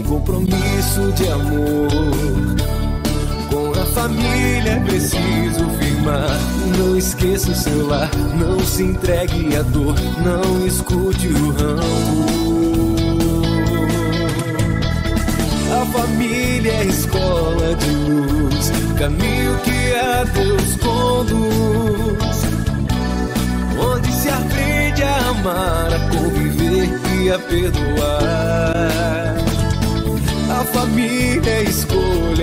um compromisso de amor. Com a família é preciso firmar. Não esqueça o seu lar, não se entregue à dor, não escute o rancor. A família é escola de luz, caminho que a Deus conduz. Onde se aprende a amar, a conviver e a perdoar.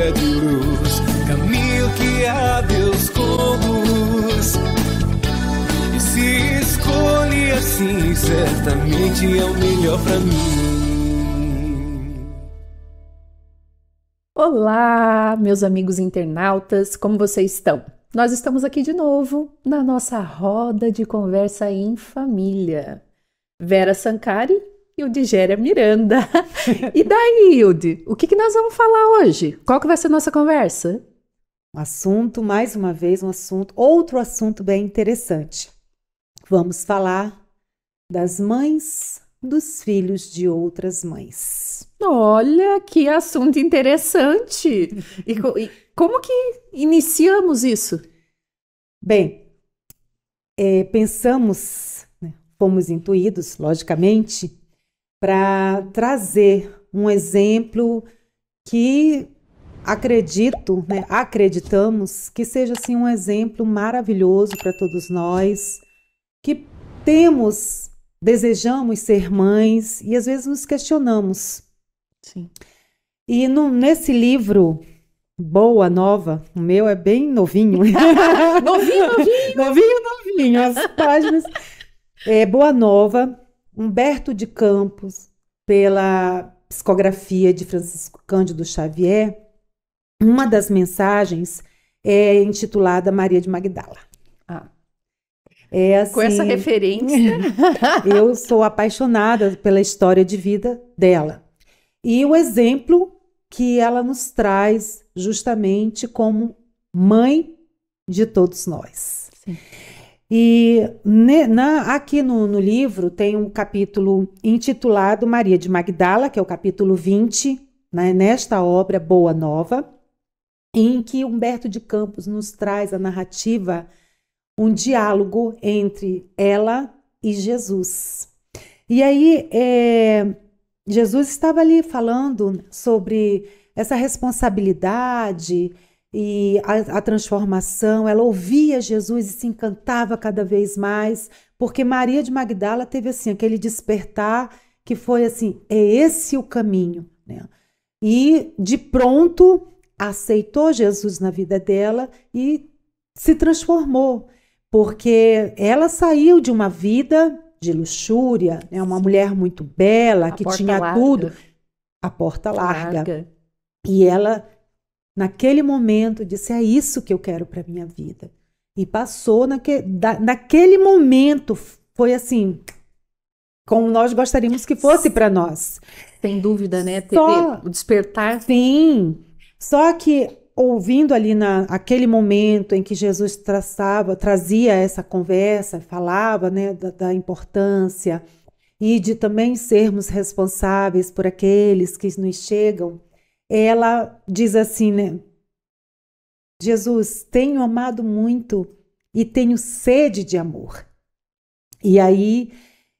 é de luz, caminho que a Deus conduz. E se escolhe assim, certamente é o melhor para mim. Olá, meus amigos internautas, como vocês estão? Nós estamos aqui de novo na nossa roda de conversa em família. Vera Sancari, e o Digera Miranda. e daí, Hilde, o que, que nós vamos falar hoje? Qual que vai ser a nossa conversa? Um assunto, mais uma vez, um assunto, outro assunto bem interessante. Vamos falar das mães dos filhos de outras mães. Olha, que assunto interessante! e, e como que iniciamos isso? Bem, é, pensamos, né, fomos intuídos, logicamente, para trazer um exemplo que acredito, né, acreditamos que seja assim um exemplo maravilhoso para todos nós que temos, desejamos ser mães e às vezes nos questionamos. Sim. E no, nesse livro boa, nova. O meu é bem novinho. novinho, novinho. novinho, novinho. As páginas. É, boa Nova. Humberto de Campos, pela psicografia de Francisco Cândido Xavier, uma das mensagens é intitulada Maria de Magdala. Ah. É assim, Com essa assim, referência. eu sou apaixonada pela história de vida dela. E o exemplo que ela nos traz justamente como mãe de todos nós. E ne, na, aqui no, no, livro tem um capítulo intitulado Maria de Magdala, que é o capítulo 20, né, nesta obra Boa Nova, em que Humberto de Campos nos traz a narrativa, um diálogo entre ela e Jesus. E aí, é, Jesus estava ali falando sobre essa responsabilidade e a, a transformação. Ela ouvia Jesus e se encantava cada vez mais, porque Maria de Magdala teve assim aquele despertar que foi assim, é esse o caminho, né? E de pronto aceitou Jesus na vida dela e se transformou, porque ela saiu de uma vida de luxúria, né? uma mulher muito bela, a que tinha larga. tudo, a porta larga. larga. E ela naquele momento, disse: É isso que eu quero para minha vida. E passou naque, da, naquele momento, foi assim, como nós gostaríamos que fosse para nós. Sem dúvida, né? Só, Teve o despertar. Sim. Só que ouvindo ali na, aquele momento em que Jesus traçava, trazia essa conversa, falava né, da, da importância e de também sermos responsáveis por aqueles que nos chegam ela diz assim, né? Jesus, tenho amado muito e tenho sede de amor. E aí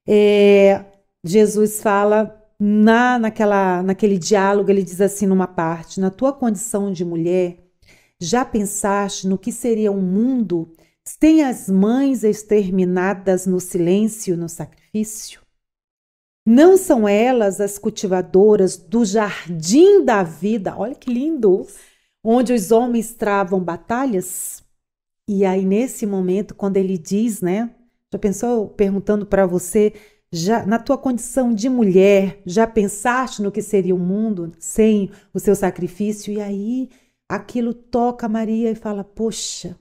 é, Jesus fala na naquela naquele diálogo, ele diz assim numa parte, na tua condição de mulher, já pensaste no que seria um mundo sem as mães exterminadas no silêncio, no sacrifício? Não são elas as cultivadoras do jardim da vida? Olha que lindo! Onde os homens travam batalhas? E aí, nesse momento, quando ele diz, né? Já pensou perguntando para você, já na tua condição de mulher, já pensaste no que seria o mundo sem o seu sacrifício? E aí, aquilo toca Maria e fala: Poxa,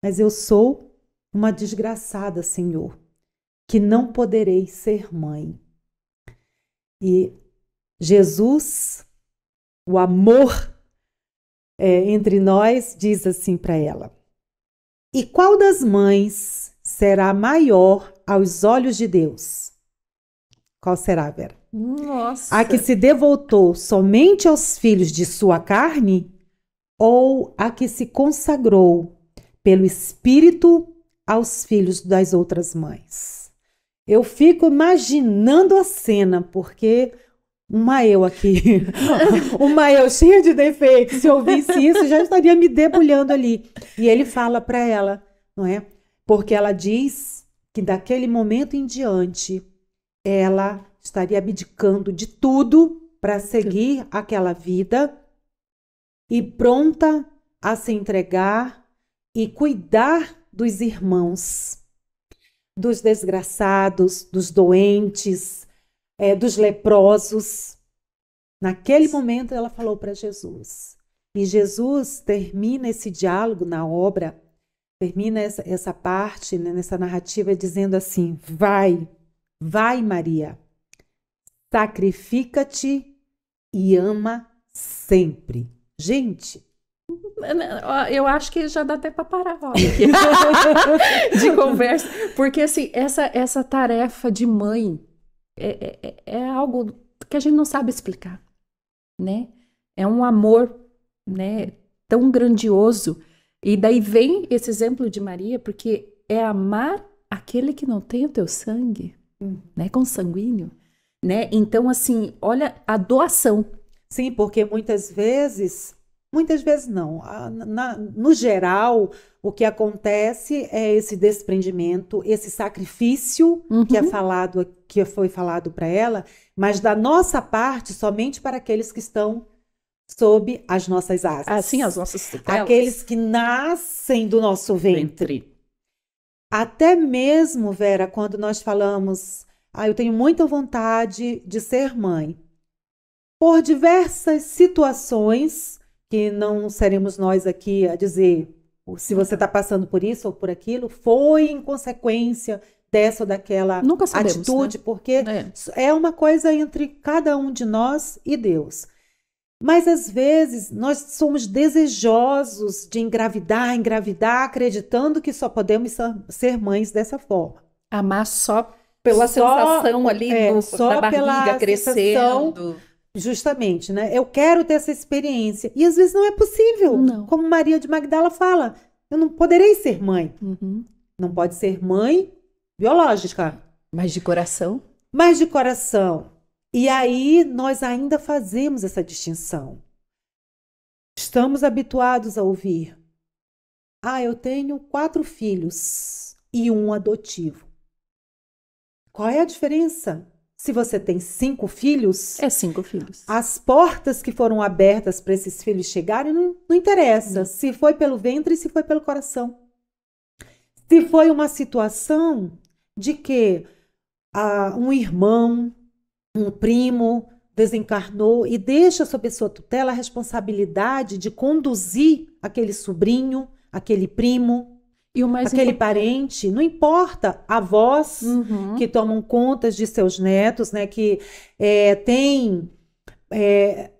mas eu sou uma desgraçada, Senhor, que não poderei ser mãe. E Jesus, o amor é, entre nós, diz assim para ela: E qual das mães será maior aos olhos de Deus? Qual será, Vera? Nossa. A que se devotou somente aos filhos de sua carne ou a que se consagrou pelo Espírito aos filhos das outras mães? Eu fico imaginando a cena, porque uma eu aqui, uma eu cheia de defeitos, se eu ouvisse isso, já estaria me debulhando ali. E ele fala para ela, não é? Porque ela diz que daquele momento em diante, ela estaria abdicando de tudo para seguir aquela vida e pronta a se entregar e cuidar dos irmãos dos desgraçados, dos doentes, é, dos leprosos. Naquele momento ela falou para Jesus. E Jesus termina esse diálogo na obra, termina essa, essa parte, né, nessa narrativa, dizendo assim: Vai, vai, Maria, sacrifica-te e ama sempre. Gente, eu acho que já dá até para parar de conversa, porque assim essa essa tarefa de mãe é, é, é, é, algo que a gente não sabe explicar, né? É um amor, né? Tão grandioso e daí vem esse exemplo de Maria, porque é amar aquele que não tem o teu sangue, uhum. né? Consanguíneo, né? Então assim, olha a doação. Sim, porque muitas vezes Muitas vezes não. Na, no geral, o que acontece é esse desprendimento, esse sacrifício uhum. que é uhum. falado, que foi falado para ela, mas da nossa parte somente para aqueles que estão sob as nossas asas. Assim, as nossas tutelas. Aqueles que nascem do nosso ventre. ventre. Até mesmo, Vera, quando nós falamos, ah, eu tenho muita vontade de ser mãe. Por diversas situações, que não seremos nós aqui a dizer se você está passando por isso ou por aquilo, foi em consequência dessa ou daquela sabemos, atitude, né? porque é. é uma coisa entre cada um de nós e Deus. Mas às vezes nós somos desejosos de engravidar, engravidar, acreditando que só podemos ser mães dessa forma. Amar só pela só, sensação ali é, do, só da barriga pela crescendo. Sensação, Justamente, né? Eu quero ter essa experiência. E às vezes não é possível. Não. Como Maria de Magdala fala, eu não poderei ser mãe. Uhum. Não pode ser mãe biológica. Mas de coração. Mas de coração. E aí nós ainda fazemos essa distinção. Estamos habituados a ouvir. Ah, eu tenho quatro filhos e um adotivo. Qual é a diferença? Se você tem cinco filhos. É cinco filhos. As portas que foram abertas para esses filhos chegarem não, não interessa se foi pelo ventre, se foi pelo coração. Se foi uma situação de que ah, um irmão, um primo desencarnou e deixa sob sua tutela a responsabilidade de conduzir aquele sobrinho, aquele primo, aquele importante... parente, não importa, avós uhum. que tomam contas de seus netos, né, que é, é,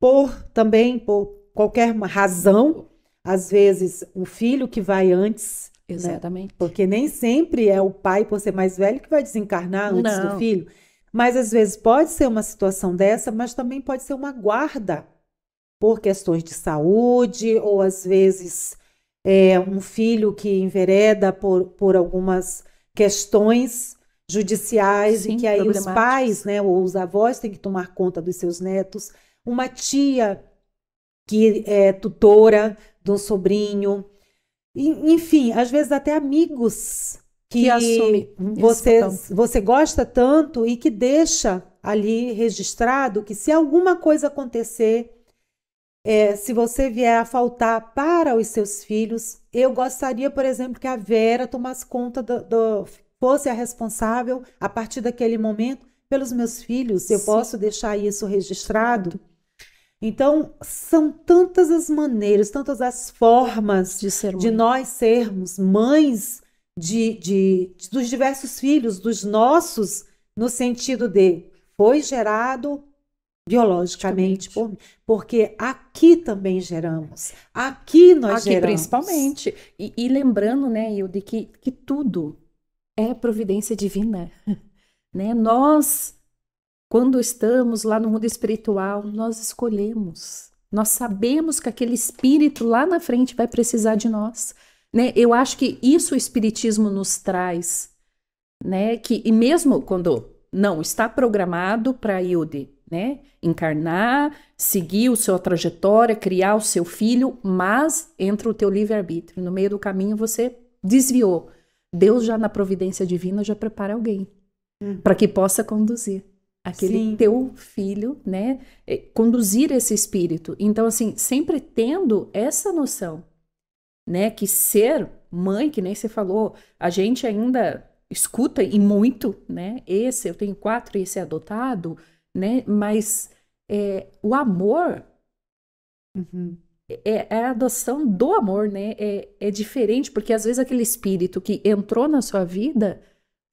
por também por qualquer razão, às vezes o um filho que vai antes, né, exatamente, né? porque nem sempre é o pai por ser mais velho que vai desencarnar antes não. do filho, mas às vezes pode ser uma situação dessa, mas também pode ser uma guarda por questões de saúde ou às vezes é, um filho que envereda por, por algumas questões judiciais Sim, e que aí os pais, né, ou os avós têm que tomar conta dos seus netos, uma tia que é tutora de um sobrinho, e, enfim, às vezes até amigos que, que assume você, você gosta tanto e que deixa ali registrado que se alguma coisa acontecer, é, se você vier a faltar para os seus filhos, eu gostaria, por exemplo, que a Vera tomasse conta do, do fosse a responsável a partir daquele momento pelos meus filhos. Eu posso deixar isso registrado. Então, são tantas as maneiras, tantas as formas de, ser de nós sermos mães de, de, de, dos diversos filhos, dos nossos, no sentido de foi gerado biologicamente por porque aqui também geramos, aqui nós aqui geramos. principalmente, e, e lembrando, né, Hilde, que, que tudo é providência divina, né, nós, quando estamos lá no mundo espiritual, nós escolhemos, nós sabemos que aquele espírito lá na frente vai precisar de nós, né, eu acho que isso o espiritismo nos traz, né, que, e mesmo quando não está programado para Hilde né? Encarnar, seguir o seu trajetória, criar o seu filho, mas entra o teu livre-arbítrio. No meio do caminho você desviou. Deus já na providência divina já prepara alguém hum. para que possa conduzir aquele Sim. teu filho, né? É, conduzir esse espírito. Então assim, sempre tendo essa noção, né, que ser mãe, que nem você falou, a gente ainda escuta e muito, né? Esse eu tenho quatro, esse é adotado, né? Mas é, o amor uhum. é, é, a adoção do amor, né? É, é diferente, porque às vezes aquele espírito que entrou na sua vida,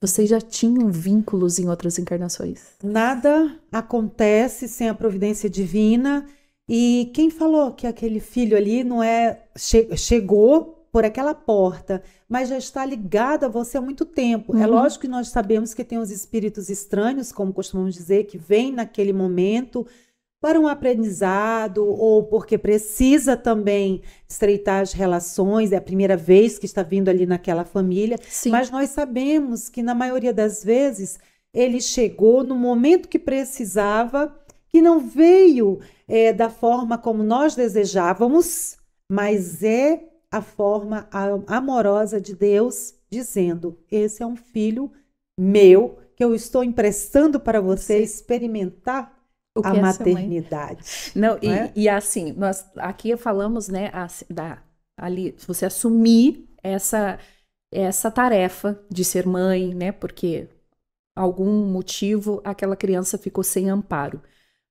vocês já tinham vínculos em outras encarnações. Nada acontece sem a providência divina. E quem falou que aquele filho ali não é che chegou por aquela porta, mas já está ligado a você há muito tempo. É uhum. É lógico que nós sabemos que tem os espíritos estranhos, como costumamos dizer, que vêm naquele momento para um aprendizado ou porque precisa também estreitar as relações, é a primeira vez que está vindo ali naquela família. Sim. Mas nós sabemos que na maioria das vezes ele chegou no momento que precisava e não veio é, da forma como nós desejávamos, mas é a forma amorosa de Deus, dizendo: Esse é um filho meu que eu estou emprestando para você Sim. experimentar a é maternidade. Não, não é? e, e, assim, nós aqui falamos, né, a, da, ali, você assumir essa essa tarefa de ser mãe, né, porque algum motivo aquela criança ficou sem amparo.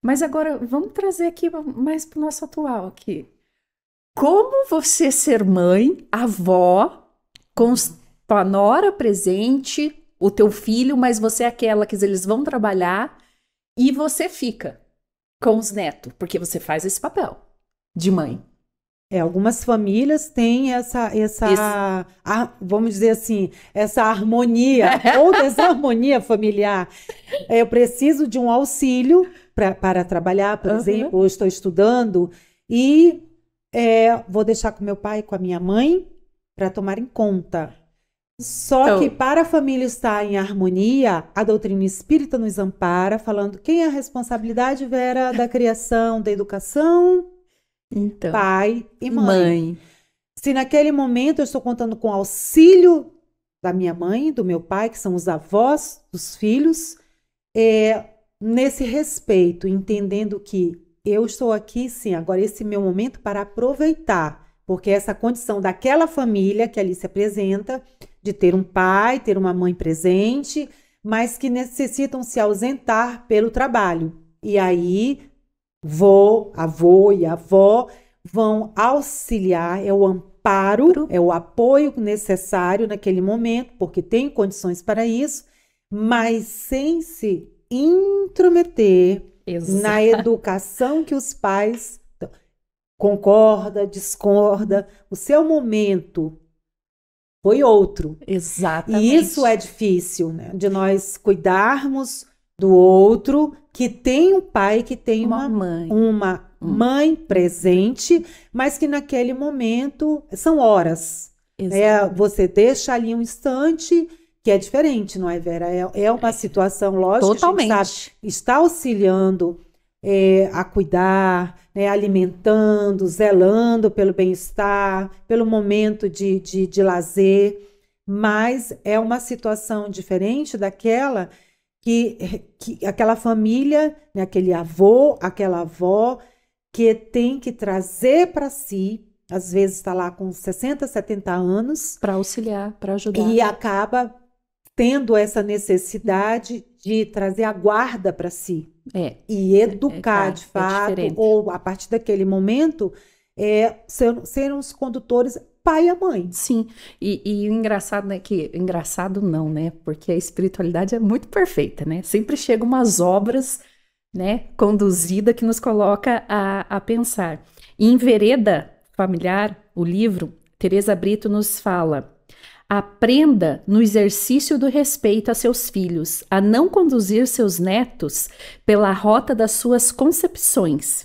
Mas agora vamos trazer aqui mais para o nosso atual aqui. Como você ser mãe, avó, com a nora presente, o teu filho, mas você é aquela que eles vão trabalhar e você fica com os netos, porque você faz esse papel de mãe. É, algumas famílias têm essa, essa a, vamos dizer assim, essa harmonia ou desarmonia familiar. É, eu preciso de um auxílio pra, para trabalhar, por uhum. exemplo, eu estou estudando e é, vou deixar com meu pai, e com a minha mãe, para tomar em conta. Só então, que para a família estar em harmonia, a doutrina espírita nos ampara, falando quem é a responsabilidade, Vera, da criação, da educação? Então, pai e mãe. mãe. Se naquele momento eu estou contando com o auxílio da minha mãe, do meu pai, que são os avós dos filhos, é, nesse respeito, entendendo que eu estou aqui, sim, agora esse meu momento para aproveitar, porque é essa condição daquela família que ali se apresenta, de ter um pai, ter uma mãe presente, mas que necessitam se ausentar pelo trabalho. E aí, vô, avô e avó vão auxiliar, é o amparo, é o apoio necessário naquele momento, porque tem condições para isso, mas sem se intrometer Exato. na educação que os pais concorda, discorda, o seu momento foi outro. Exatamente. E isso é difícil, né? De nós cuidarmos do outro que tem um pai, que tem uma, uma mãe. Uma hum. mãe presente, mas que naquele momento são horas. Exato. É, você deixa ali um instante que é diferente, não é, Vera? É, é uma situação, lógico, Totalmente. que a gente sabe, está auxiliando é, a cuidar, né, alimentando, zelando pelo bem-estar, pelo momento de, de, de lazer, mas é uma situação diferente daquela que, que aquela família, né, aquele avô, aquela avó, que tem que trazer para si, às vezes está lá com 60, 70 anos. Para auxiliar, para ajudar. E acaba tendo essa necessidade de trazer a guarda para si é, e educar é, é, tá, de é fato, ou a partir daquele momento, é, ser, serem os condutores pai e a mãe. Sim, e, e, o engraçado né, que engraçado não, né? Porque a espiritualidade é muito perfeita, né? Sempre chegam umas obras, né, conduzida que nos coloca a, a pensar. em Vereda Familiar, o livro, Teresa Brito nos fala Aprenda no exercício do respeito a seus filhos, a não conduzir seus netos pela rota das suas concepções,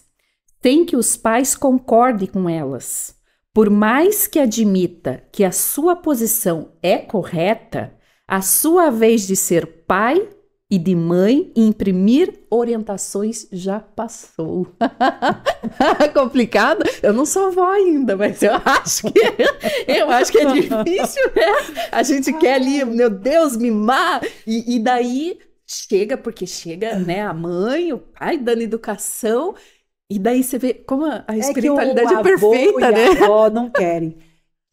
tem que os pais concordem com elas. Por mais que admita que a sua posição é correta, a sua vez de ser pai e de mãe e imprimir orientações já passou. Complicado? Eu não sou avó ainda, mas eu acho que eu acho que é difícil, né? A gente quer ali, meu Deus, mimar e, e daí chega porque chega, né? A mãe, o pai dando educação e daí você vê como a espiritualidade é, que o, o é perfeita, né? A avó não querem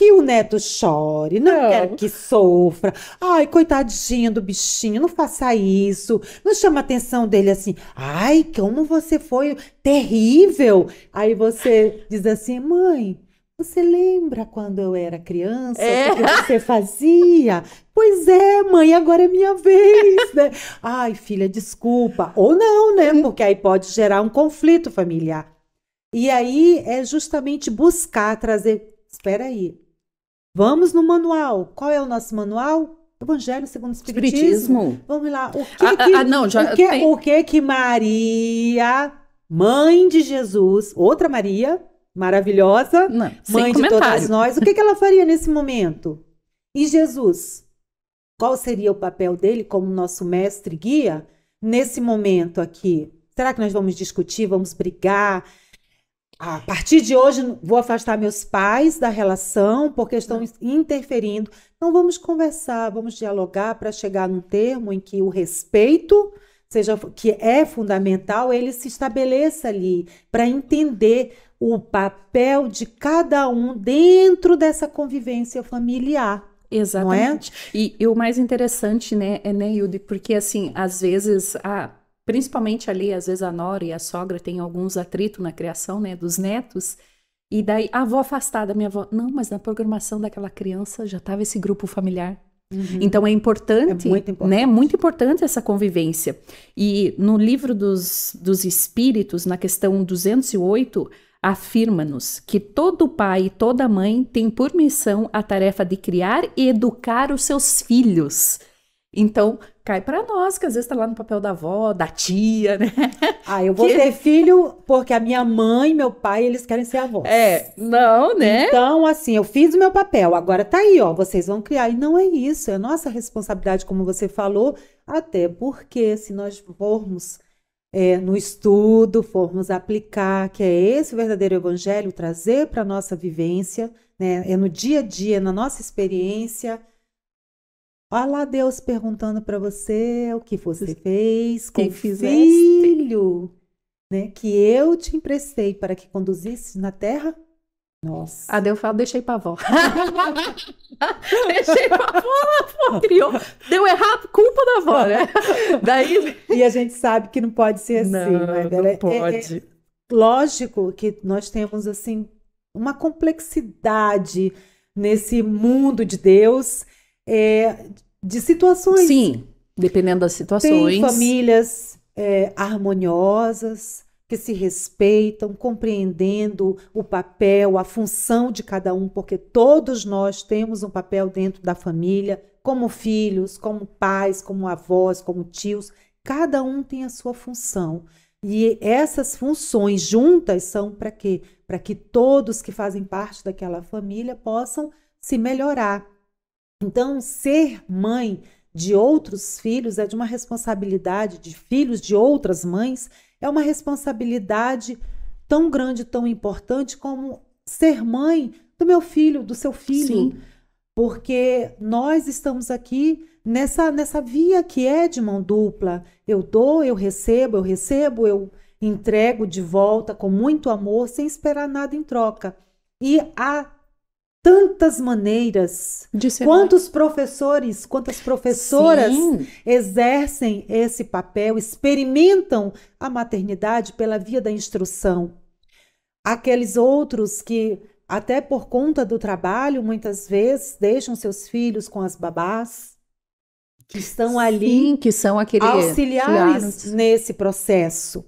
que o neto chore, não, não, quero que sofra. Ai, coitadinho do bichinho, não faça isso. Não chama a atenção dele assim. Ai, como você foi terrível. Aí você diz assim, mãe. Você lembra quando eu era criança, é. o que você fazia? Pois é, mãe, agora é minha vez, né? Ai, filha, desculpa. Ou não, né? Uhum. Porque aí pode gerar um conflito familiar. E aí é justamente buscar trazer. Espera aí, Vamos no manual. Qual é o nosso manual? Evangelho segundo o Espiritismo. Espiritismo. Vamos lá. O que ah, ah, que, ah, não, já, o que, tem... o que que Maria, mãe de Jesus, outra Maria, maravilhosa, não, mãe de todas nós, o que, que ela faria nesse momento? E Jesus? Qual seria o papel dele como nosso mestre guia nesse momento aqui? Será que nós vamos discutir, vamos brigar? A partir de hoje, vou afastar meus pais da relação porque estão uhum. interferindo. Então, vamos conversar, vamos dialogar para chegar num termo em que o respeito, seja que é fundamental, ele se estabeleça ali para entender o papel de cada um dentro dessa convivência familiar. É? Exatamente. É? E, e, o mais interessante, né, é, né, Hilde, porque assim, às vezes a principalmente ali, às vezes a nora e a sogra têm alguns atritos na criação, né, dos netos, e daí, a avó afastada, minha avó, não, mas na programação daquela criança já estava esse grupo familiar. Uhum. Então é importante, é muito importante, né? Muito importante essa convivência. E no livro dos, dos Espíritos, na questão 208, afirma-nos que todo pai e toda mãe tem por missão a tarefa de criar e educar os seus filhos então, cai para nós, que às vezes tá lá no papel da avó, da tia, né? Ah, eu vou que... ter filho porque a minha mãe meu pai, eles querem ser avós. É, não, né? Então, assim, eu fiz o meu papel, agora tá aí, ó, vocês vão criar. E não é isso, é nossa responsabilidade, como você falou, até porque se nós formos é, no estudo, formos aplicar, que é esse verdadeiro evangelho, trazer para nossa vivência, né? É no dia a dia, na nossa experiência Olha lá Deus perguntando para você o que você fez com o filho, né, que eu te emprestei para que conduzisse na terra. Nossa. A ah, Deus fala, deixei pra avó. deixei pra avó, criou. Deu errado, culpa da avó, né? Daí... E a gente sabe que não pode ser assim, não, assim, né? Não é, é, pode. É, é, lógico que nós temos, assim, uma complexidade nesse mundo de Deus, é, de situações. Sim, dependendo das situações. Tem famílias é, harmoniosas, que se respeitam, compreendendo o papel, a função de cada um, porque todos nós temos um papel dentro da família, como filhos, como pais, como avós, como tios, cada um tem a sua função. E essas funções juntas são para quê? Para que todos que fazem parte daquela família possam se melhorar. Então, ser mãe de outros filhos é de uma responsabilidade, de filhos de outras mães, é uma responsabilidade tão grande, tão importante como ser mãe do meu filho, do seu filho. Sim. Porque nós estamos aqui nessa, nessa via que é de mão dupla. Eu dou, eu recebo, eu recebo, eu entrego de volta com muito amor, sem esperar nada em troca. E a tantas maneiras. Quantos professores, quantas professoras Sim. exercem esse papel, experimentam a maternidade pela via da instrução. Aqueles outros que, até por conta do trabalho, muitas vezes deixam seus filhos com as babás, que estão ali, que são aqueles auxiliares nesse processo.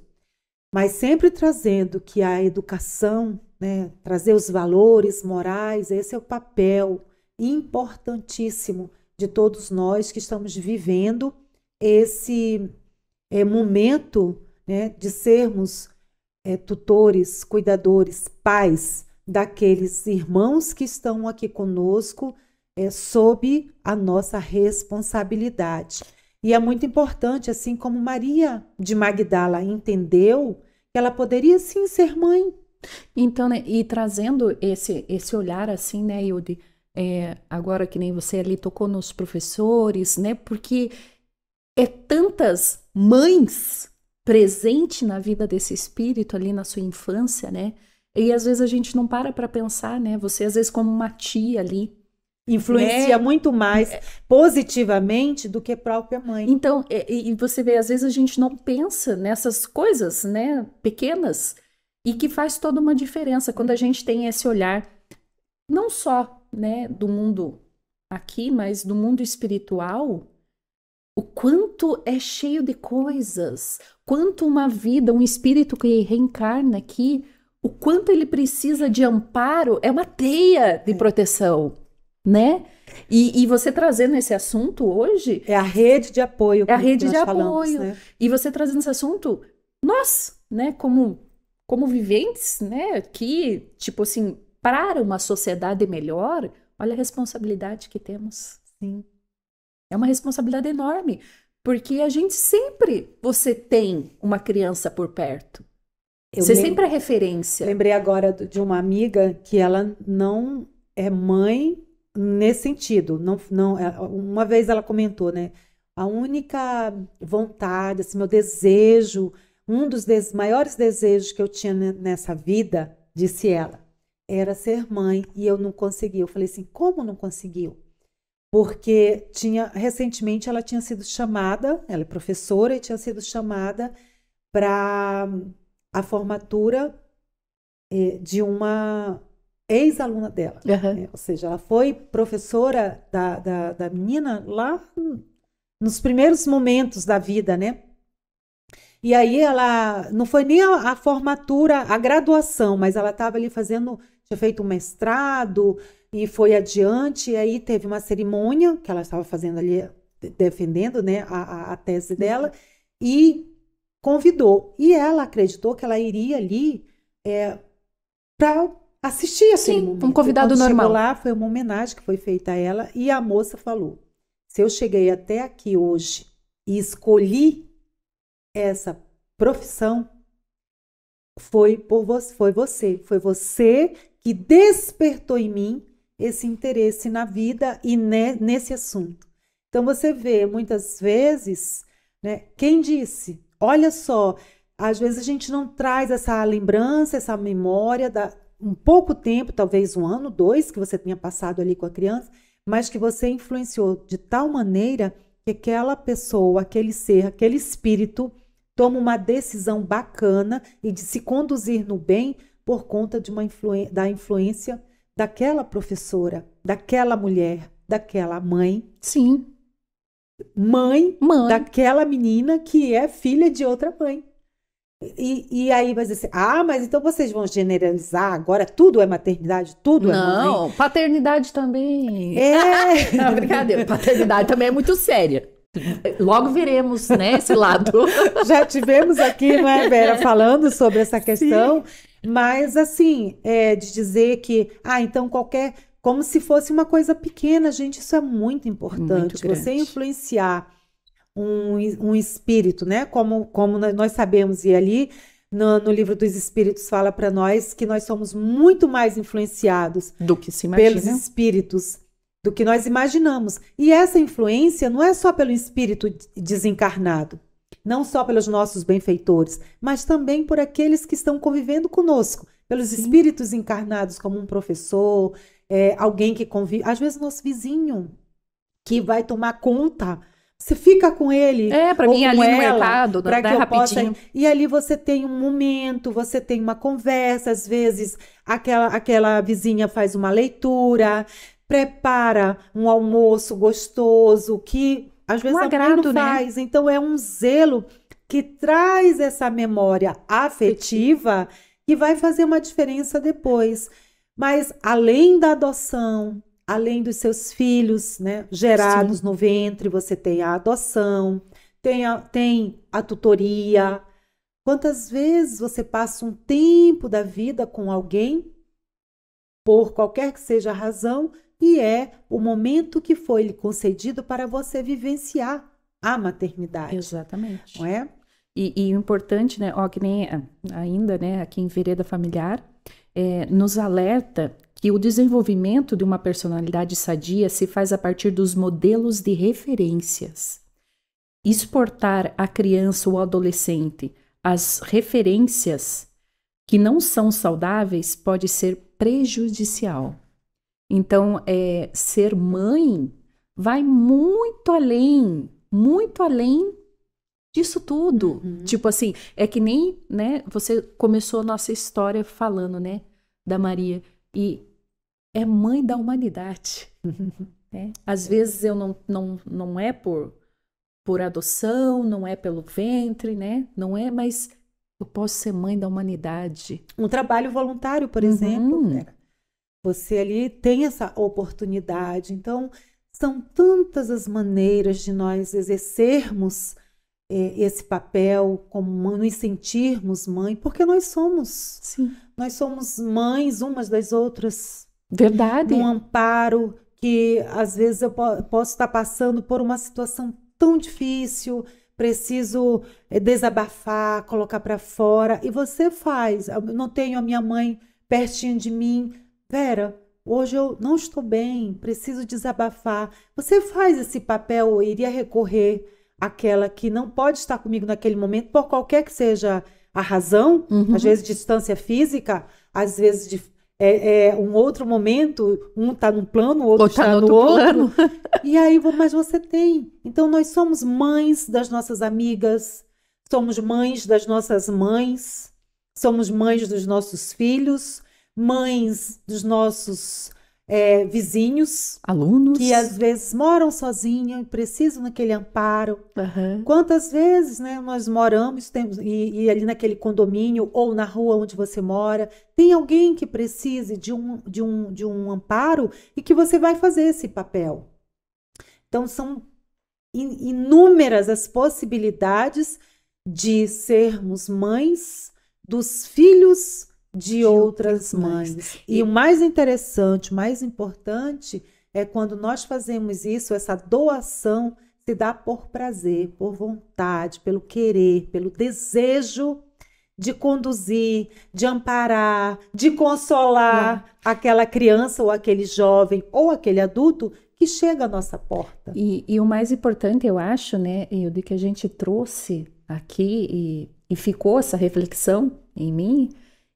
Mas sempre trazendo que a educação né? trazer os valores morais, esse é o papel importantíssimo de todos nós que estamos vivendo esse é, momento né, de sermos é, tutores, cuidadores, pais daqueles irmãos que estão aqui conosco é, sob a nossa responsabilidade. E é muito importante, assim como Maria de Magdala entendeu que ela poderia sim ser mãe, então, né, e trazendo esse, esse olhar assim, né, Yudi, é, agora que nem você ali tocou nos professores, né, porque é tantas mães presente na vida desse espírito ali na sua infância, né, e às vezes a gente não para para pensar, né, você às vezes como uma tia ali, influencia né? muito mais é, positivamente do que a própria mãe. Então, é, e, e, você vê, às vezes a gente não pensa nessas coisas, né, pequenas, e que faz toda uma diferença quando a gente tem esse olhar não só né, do mundo aqui, mas do mundo espiritual, o quanto é cheio de coisas, quanto uma vida, um espírito que reencarna aqui, o quanto ele precisa de amparo, é uma teia de é. proteção, né? E, e você trazendo esse assunto hoje. É a rede de apoio. É a rede de falamos, apoio. Né? E você trazendo esse assunto, nós, né, como como viventes, né, que, tipo assim, para uma sociedade melhor, olha a responsabilidade que temos. Sim. É uma responsabilidade enorme, porque a gente sempre, você tem uma criança por perto. Eu você sempre é referência. Lembrei agora de uma amiga que ela não é mãe nesse sentido. Não, não, uma vez ela comentou, né? A única vontade, assim, meu desejo um dos des maiores desejos que eu tinha nessa vida, disse ela, era ser mãe e eu não consegui. Eu falei assim: como não conseguiu? Porque tinha recentemente ela tinha sido chamada, ela é professora e tinha sido chamada para a formatura eh, de uma ex-aluna dela. Uhum. ou seja, ela foi professora da, da, da menina lá nos primeiros momentos da vida, né? E aí ela não foi nem a, a formatura, a graduação, mas ela estava ali fazendo, tinha feito um mestrado e foi adiante. E aí teve uma cerimônia que ela estava fazendo ali, defendendo né, a, a, a tese uhum. dela, e convidou. E ela acreditou que ela iria ali é, para assistir assim, Sim, momento. um convidado então, Quando normal. lá, foi uma homenagem que foi feita a ela e a moça falou: "Se eu cheguei até aqui hoje e escolhi essa profissão foi por você, foi você, foi você que despertou em mim esse interesse na vida e ne, nesse assunto. Então você vê muitas vezes, né, quem disse? Olha só, às vezes a gente não traz essa lembrança, essa memória da um pouco tempo, talvez um ano, dois que você tenha passado ali com a criança, mas que você influenciou de tal maneira que aquela pessoa, aquele ser, aquele espírito toma uma decisão bacana e de se conduzir no bem por conta de uma da influência daquela professora, daquela mulher, daquela mãe. Sim. Mãe, mãe. daquela menina que é filha de outra mãe. E, e aí vai dizer assim, ah, mas então vocês vão generalizar agora, tudo é maternidade, tudo Não, é mãe? Não, paternidade também. É. Não, brincadeira, paternidade também é muito séria. Logo veremos, né, esse lado. Já tivemos aqui, não é, Vera, falando sobre essa questão, Sim. mas assim, é, de dizer que, ah, então qualquer, como se fosse uma coisa pequena, gente, isso é muito importante. Muito Você influenciar um, um espírito, né, como, como nós sabemos, e ali no, no, livro dos Espíritos fala para nós que nós somos muito mais influenciados do que se imagina. pelos espíritos do que nós imaginamos. E essa influência não é só pelo espírito desencarnado, não só pelos nossos benfeitores, mas também por aqueles que estão convivendo conosco, pelos Sim. espíritos encarnados, como um professor, é, alguém que convive, às vezes nosso vizinho, que vai tomar conta. Você fica com ele. É, para mim ali ela, no mercado, para né, que é eu rapidinho. Possa... E ali você tem um momento, você tem uma conversa, às vezes aquela aquela vizinha faz uma leitura, prepara um almoço gostoso que às vezes um agrado, não né? faz. Né? Então é um zelo que traz essa memória afetiva que vai fazer uma diferença depois. Mas além da adoção, além dos seus filhos, né, gerados Sim. no ventre, você tem a adoção, tem a, tem a tutoria. Quantas vezes você passa um tempo da vida com alguém, por qualquer que seja a razão, e é o momento que foi lhe concedido para você vivenciar a maternidade. Exatamente. Não é? E, e importante, né? Ó, que nem eh, ainda, né? Aqui em Vereda Familiar, é, nos alerta que o desenvolvimento de uma personalidade sadia se faz a partir dos modelos de referências. Exportar a criança ou adolescente as referências que não são saudáveis pode ser prejudicial. Então, é, ser mãe vai muito além, muito além disso tudo. Uhum. Tipo assim, é que nem, né, você começou a nossa história falando, né, da Maria e é mãe da humanidade. Né? Às é. vezes eu não, não, não é por por adoção, não é pelo ventre, né? Não é, mas eu posso ser mãe da humanidade. Um trabalho voluntário, por uhum. exemplo, você ali tem essa oportunidade. Então, são tantas as maneiras de nós exercermos é, esse papel como mãe, nos sentirmos mãe, porque nós somos. Sim. Nós somos mães umas das outras. Verdade. Um amparo que às vezes eu posso estar passando por uma situação tão difícil, preciso é, desabafar, colocar para fora, e você faz. Eu não tenho a minha mãe pertinho de mim, Vera, hoje eu não estou bem, preciso desabafar. Você faz esse papel ou iria recorrer àquela que não pode estar comigo naquele momento, por qualquer que seja a razão, uhum. às vezes distância física, às vezes de é, é, um outro momento, um está num plano, o outro está tá no outro. e aí, mas você tem. Então, nós somos mães das nossas amigas, somos mães das nossas mães, somos mães dos nossos filhos, mães dos nossos é, vizinhos, alunos, que às vezes moram sozinhos e precisam daquele amparo. Uhum. Quantas vezes, né, nós moramos temos, e, e, ali naquele condomínio ou na rua onde você mora, tem alguém que precise de um, de um, de um amparo e que você vai fazer esse papel. Então, são in, inúmeras as possibilidades de sermos mães dos filhos de outras mães. E o mais interessante, o mais importante é quando nós fazemos isso, essa doação se dá por prazer, por vontade, pelo querer, pelo desejo de conduzir, de amparar, de consolar é. aquela criança ou aquele jovem ou aquele adulto que chega à nossa porta. E, e o mais importante, eu acho, né, eu de que a gente trouxe aqui e, e ficou essa reflexão em mim,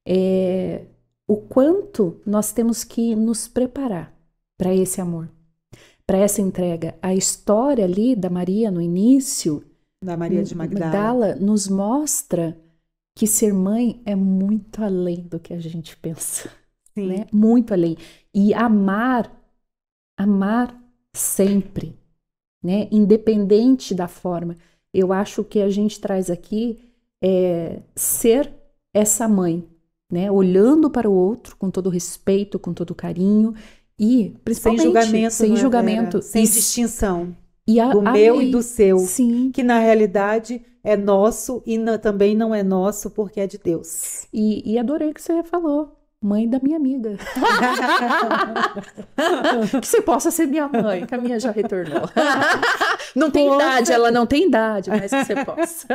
é, o quanto nós temos que nos preparar para esse amor, para essa entrega. A história ali da Maria no início, da Maria de hum, Magdala, Magdala nos mostra que ser mãe é muito além do que a gente pensa. Sim. Né? Muito além. E amar, amar sempre, né? independente da forma. Eu acho que a gente traz aqui é ser essa mãe né? Olhando para o outro com todo respeito, com todo carinho e principalmente sem julgamento, sem, né, julgamento, sem e, distinção e a, do a meu lei, e do seu, sim. que na realidade é nosso e na, também não é nosso porque é de Deus. E, e adorei o que você falou mãe da minha amiga. que você possa ser minha mãe, que a minha já retornou. não tem idade, ela não tem idade, mas que você possa.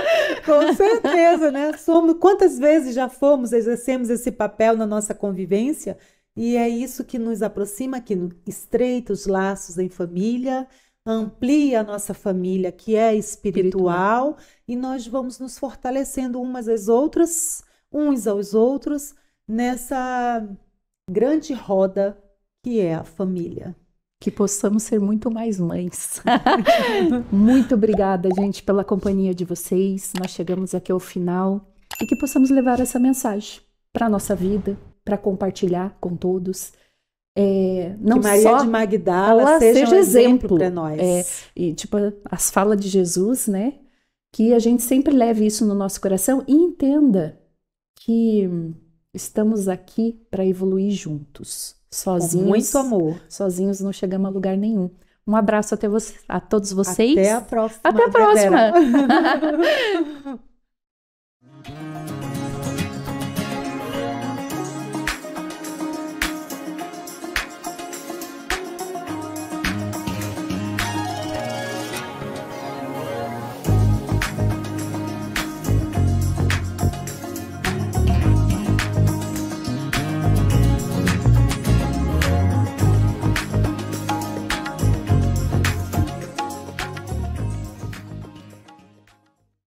Com certeza, né? Somos, quantas vezes já fomos, exercemos esse papel na nossa convivência? E é isso que nos aproxima, que estreita os laços em família, amplia a nossa família, que é espiritual, espiritual. e nós vamos nos fortalecendo umas às outras, uns aos outros, nessa grande roda que é a família. Que possamos ser muito mais mães. muito obrigada, gente, pela companhia de vocês. Nós chegamos aqui ao final e que possamos levar essa mensagem para a nossa vida, para compartilhar com todos. É, não que Maria só de Magdala seja, seja um exemplo para nós. É, e tipo as falas de Jesus, né? Que a gente sempre leve isso no nosso coração e entenda que Estamos aqui para evoluir juntos. Sozinhos. Com muito amor. Sozinhos não chegamos a lugar nenhum. Um abraço até você, a todos vocês. Até a próxima. Até a próxima.